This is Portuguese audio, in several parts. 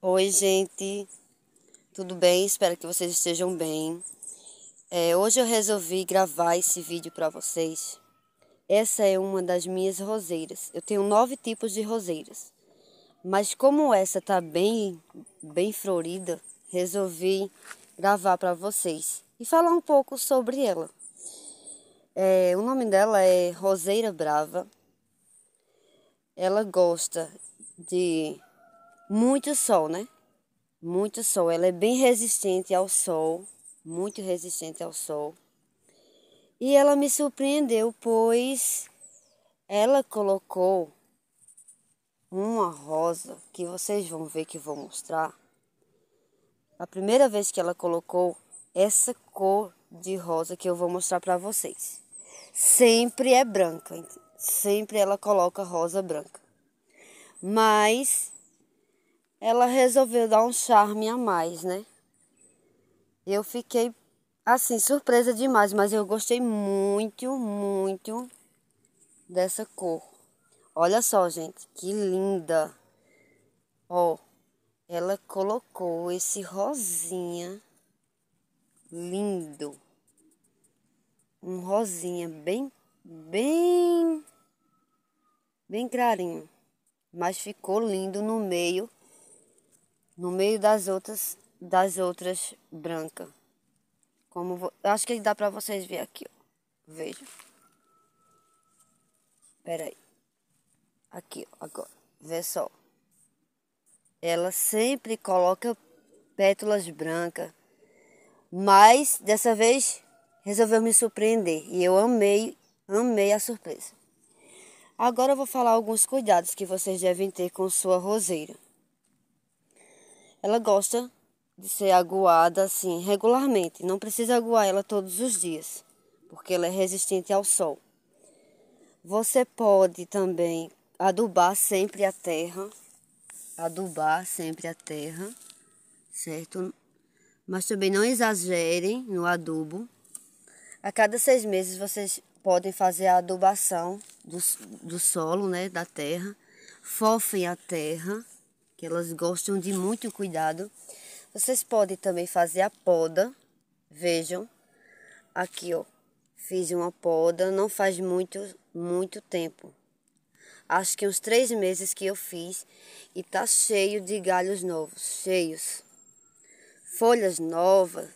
Oi, gente, tudo bem? Espero que vocês estejam bem. É, hoje eu resolvi gravar esse vídeo para vocês. Essa é uma das minhas roseiras. Eu tenho nove tipos de roseiras, mas como essa tá bem, bem florida, resolvi gravar para vocês e falar um pouco sobre ela. É, o nome dela é Roseira Brava. Ela gosta de muito sol, né? Muito sol. Ela é bem resistente ao sol, muito resistente ao sol. E ela me surpreendeu, pois ela colocou uma rosa que vocês vão ver que eu vou mostrar. A primeira vez que ela colocou essa cor de rosa que eu vou mostrar para vocês. Sempre é branca, sempre ela coloca rosa branca. Mas ela resolveu dar um charme a mais, né? Eu fiquei assim surpresa demais, mas eu gostei muito, muito dessa cor. Olha só, gente, que linda. Ó, ela colocou esse rosinha lindo. Um rosinha bem bem bem clarinho, mas ficou lindo no meio no meio das outras das outras brancas. Como vou, acho que dá para vocês ver aqui, ó. Veja. Pera aí. Aqui, ó, agora. Vê só. Ela sempre coloca pétalas brancas. Mas dessa vez resolveu me surpreender e eu amei, amei a surpresa. Agora eu vou falar alguns cuidados que vocês devem ter com sua roseira. Ela gosta de ser aguada assim regularmente, não precisa aguar ela todos os dias, porque ela é resistente ao sol. Você pode também adubar sempre a terra, adubar sempre a terra, certo? Mas também não exagerem no adubo. A cada seis meses vocês podem fazer a adubação do, do solo, né, da terra. Fofem a terra, que elas gostam de muito cuidado. Vocês podem também fazer a poda, vejam, aqui ó, fiz uma poda, não faz muito, muito tempo. Acho que uns três meses que eu fiz e tá cheio de galhos novos, cheios. Folhas novas,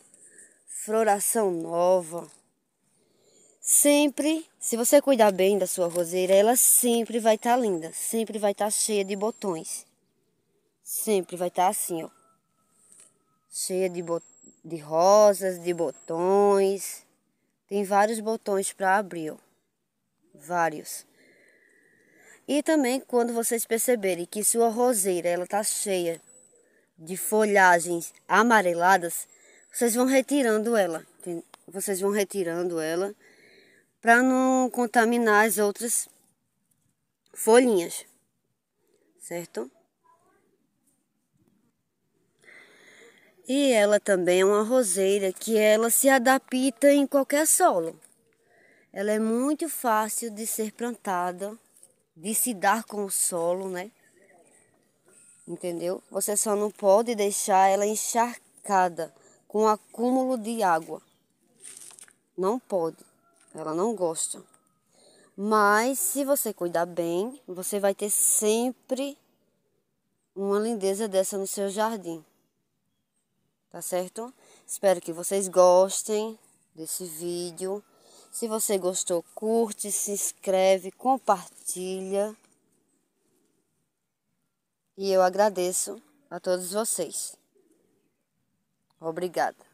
floração nova. Sempre, se você cuidar bem da sua roseira, ela sempre vai estar tá linda, sempre vai estar tá cheia de botões sempre vai estar tá assim, ó. Cheia de, de rosas, de botões. Tem vários botões para abrir, ó. Vários. E também quando vocês perceberem que sua roseira ela tá cheia de folhagens amareladas, vocês vão retirando ela. Vocês vão retirando ela para não contaminar as outras folhinhas. Certo? E ela também é uma roseira que ela se adapta em qualquer solo. Ela é muito fácil de ser plantada, de se dar com o solo, né? Entendeu? Você só não pode deixar ela encharcada com acúmulo de água. Não pode. Ela não gosta. Mas se você cuidar bem, você vai ter sempre uma lindeza dessa no seu jardim tá certo? Espero que vocês gostem desse vídeo. Se você gostou, curte, se inscreve, compartilha. E eu agradeço a todos vocês. Obrigada.